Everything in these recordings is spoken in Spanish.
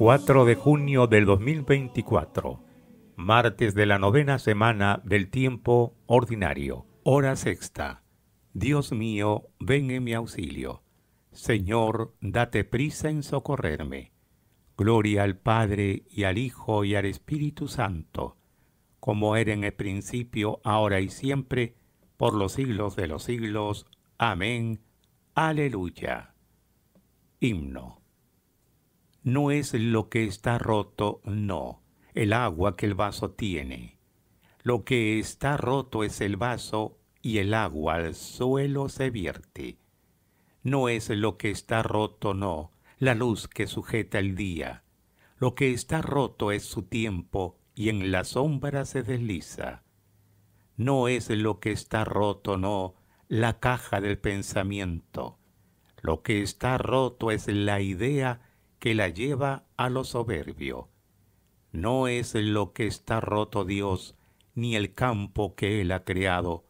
4 de junio del 2024, martes de la novena semana del tiempo ordinario, hora sexta. Dios mío, ven en mi auxilio. Señor, date prisa en socorrerme. Gloria al Padre y al Hijo y al Espíritu Santo, como era en el principio, ahora y siempre, por los siglos de los siglos. Amén. Aleluya. Himno no es lo que está roto, no, el agua que el vaso tiene. Lo que está roto es el vaso y el agua al suelo se vierte. No es lo que está roto, no, la luz que sujeta el día. Lo que está roto es su tiempo y en la sombra se desliza. No es lo que está roto, no, la caja del pensamiento. Lo que está roto es la idea que la lleva a lo soberbio. No es lo que está roto Dios, ni el campo que Él ha creado.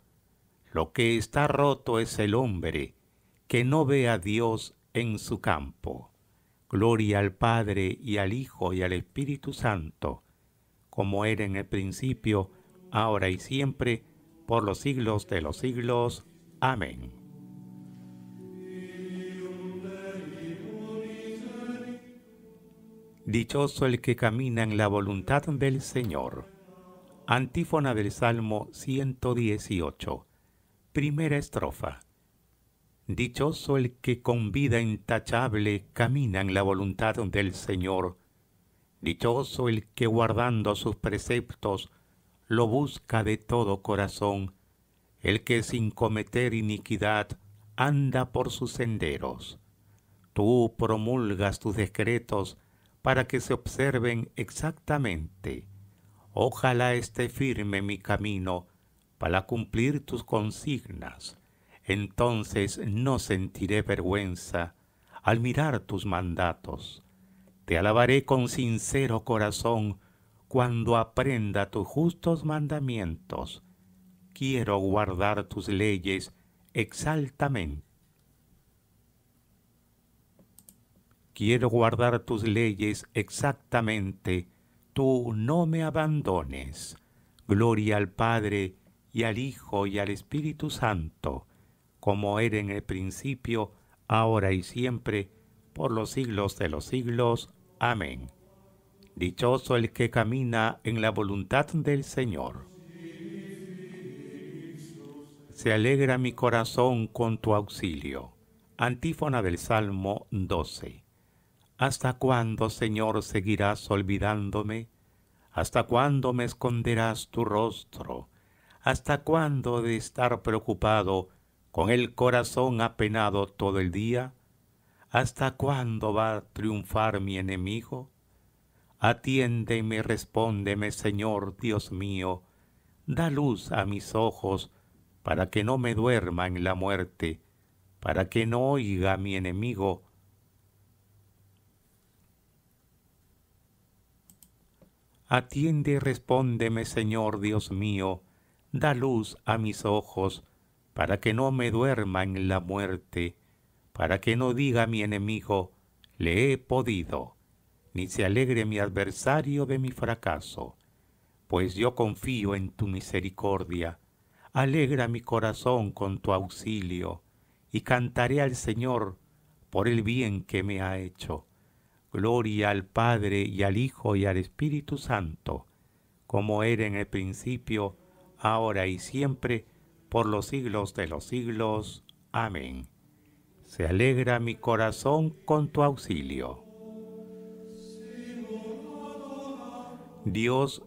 Lo que está roto es el hombre, que no ve a Dios en su campo. Gloria al Padre y al Hijo y al Espíritu Santo, como era en el principio, ahora y siempre, por los siglos de los siglos. Amén. Dichoso el que camina en la voluntad del Señor. Antífona del Salmo 118. Primera estrofa. Dichoso el que con vida intachable camina en la voluntad del Señor. Dichoso el que guardando sus preceptos lo busca de todo corazón, el que sin cometer iniquidad anda por sus senderos. Tú promulgas tus decretos, para que se observen exactamente. Ojalá esté firme mi camino para cumplir tus consignas. Entonces no sentiré vergüenza al mirar tus mandatos. Te alabaré con sincero corazón cuando aprenda tus justos mandamientos. Quiero guardar tus leyes exactamente. Quiero guardar tus leyes exactamente, tú no me abandones. Gloria al Padre y al Hijo y al Espíritu Santo, como era en el principio, ahora y siempre, por los siglos de los siglos. Amén. Dichoso el que camina en la voluntad del Señor. Se alegra mi corazón con tu auxilio. Antífona del Salmo 12. ¿Hasta cuándo, Señor, seguirás olvidándome? ¿Hasta cuándo me esconderás tu rostro? ¿Hasta cuándo de estar preocupado, con el corazón apenado todo el día? ¿Hasta cuándo va a triunfar mi enemigo? Atiéndeme, respóndeme, Señor Dios mío. Da luz a mis ojos, para que no me duerma en la muerte, para que no oiga mi enemigo Atiende y respóndeme, Señor Dios mío, da luz a mis ojos, para que no me duerma en la muerte, para que no diga mi enemigo, le he podido, ni se alegre mi adversario de mi fracaso, pues yo confío en tu misericordia. Alegra mi corazón con tu auxilio, y cantaré al Señor por el bien que me ha hecho. Gloria al Padre y al Hijo y al Espíritu Santo, como era en el principio, ahora y siempre, por los siglos de los siglos. Amén. Se alegra mi corazón con tu auxilio. Dios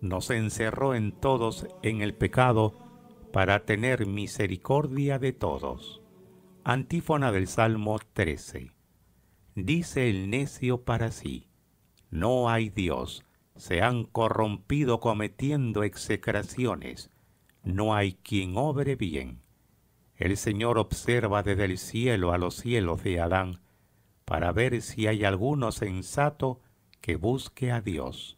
nos encerró en todos en el pecado para tener misericordia de todos. Antífona del Salmo 13. Dice el necio para sí, no hay Dios, se han corrompido cometiendo execraciones, no hay quien obre bien. El Señor observa desde el cielo a los cielos de Adán, para ver si hay alguno sensato que busque a Dios.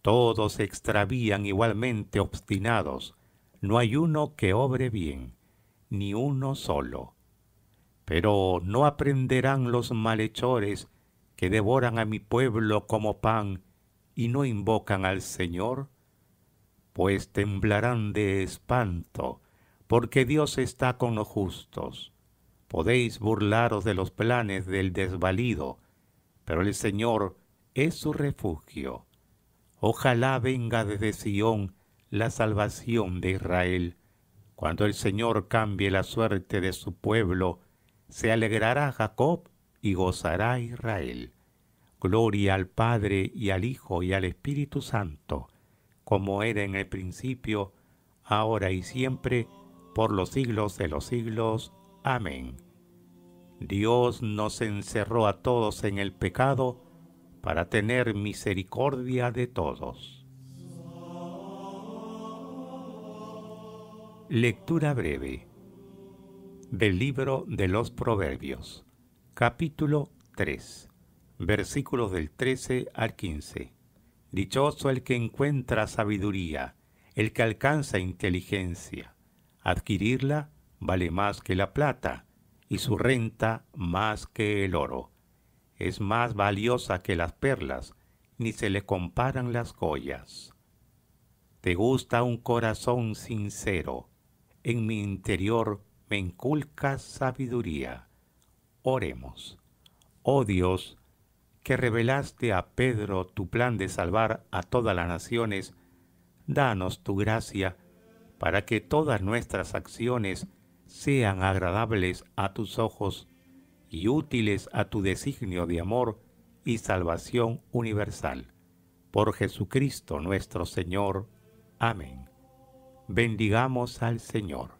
Todos se extravían igualmente obstinados, no hay uno que obre bien, ni uno solo pero no aprenderán los malhechores que devoran a mi pueblo como pan y no invocan al Señor, pues temblarán de espanto, porque Dios está con los justos. Podéis burlaros de los planes del desvalido, pero el Señor es su refugio. Ojalá venga desde Sión la salvación de Israel, cuando el Señor cambie la suerte de su pueblo, se alegrará Jacob y gozará Israel. Gloria al Padre y al Hijo y al Espíritu Santo, como era en el principio, ahora y siempre, por los siglos de los siglos. Amén. Dios nos encerró a todos en el pecado para tener misericordia de todos. Lectura breve del libro de los Proverbios, capítulo 3, versículos del 13 al 15. Dichoso el que encuentra sabiduría, el que alcanza inteligencia. Adquirirla vale más que la plata, y su renta más que el oro. Es más valiosa que las perlas, ni se le comparan las joyas. Te gusta un corazón sincero. En mi interior me inculcas sabiduría. Oremos. Oh Dios, que revelaste a Pedro tu plan de salvar a todas las naciones, danos tu gracia para que todas nuestras acciones sean agradables a tus ojos y útiles a tu designio de amor y salvación universal. Por Jesucristo nuestro Señor. Amén. Bendigamos al Señor.